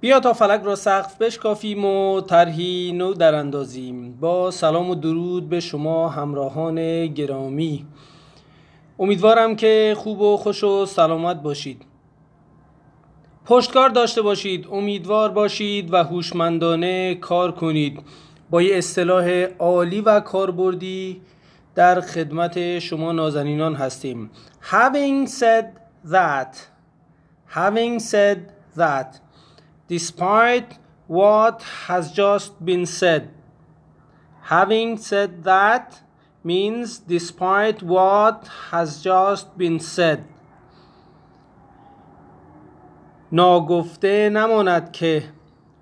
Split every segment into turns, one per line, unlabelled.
بیا تا فلک را سقف بشکافیم و طرحی نو در اندازیم با سلام و درود به شما همراهان گرامی امیدوارم که خوب و خوش و سلامت باشید پشتکار داشته باشید امیدوار باشید و هوشمندانه کار کنید با یه اصطلاح عالی و کاربردی در خدمت شما نازنینان هستیم having said that having said that despite what has just been said. Having said that means despite what has just been said. ناگفته نماند که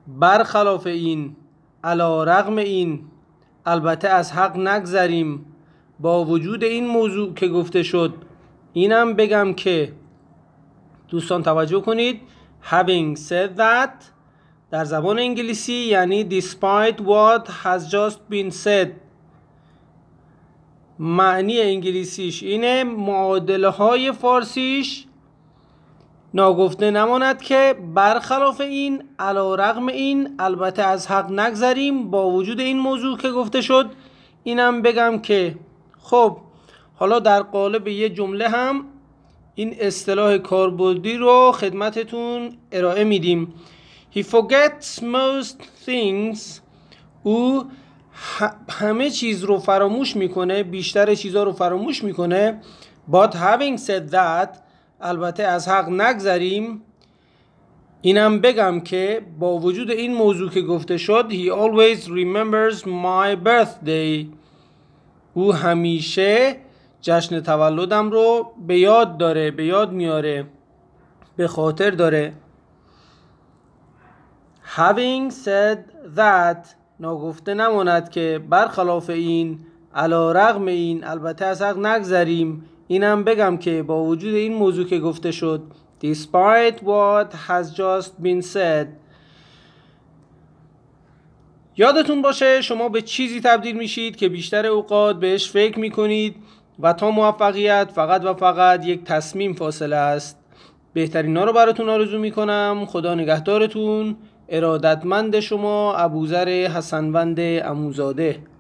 برخلاف این علا رغم این البته از حق نگذریم با وجود این موضوع که گفته شد اینم بگم که دوستان توجه کنید Having said that در زبان انگلیسی یعنی despite what has just been said معنی انگلیسیش اینه معادله های فارسیش ناگفته نماند که برخلاف این علا رغم این البته از حق نگذریم با وجود این موضوع که گفته شد اینم بگم که خب حالا در قالب یه جمله هم این اصطلاح کاربردی رو خدمتتون ارائه میدیم He forgets most things او همه چیز رو فراموش میکنه بیشتر چیزها رو فراموش میکنه But having said that البته از حق نگذریم اینم بگم که با وجود این موضوع که گفته شد He always remembers my birthday او همیشه جشن تولدم رو به یاد داره به یاد میاره به خاطر داره Having said that ناگفته نماند که برخلاف این علا رغم این البته از حق نگذریم اینم بگم که با وجود این موضوع که گفته شد Despite what has just been said یادتون باشه شما به چیزی تبدیل میشید که بیشتر اوقات بهش فکر میکنید و تا موفقیت فقط و فقط یک تصمیم فاصله است بهترین ها رو براتون آرزو میکنم خدا نگهدارتون ارادتمند شما ابوذر حسنوند اموزاده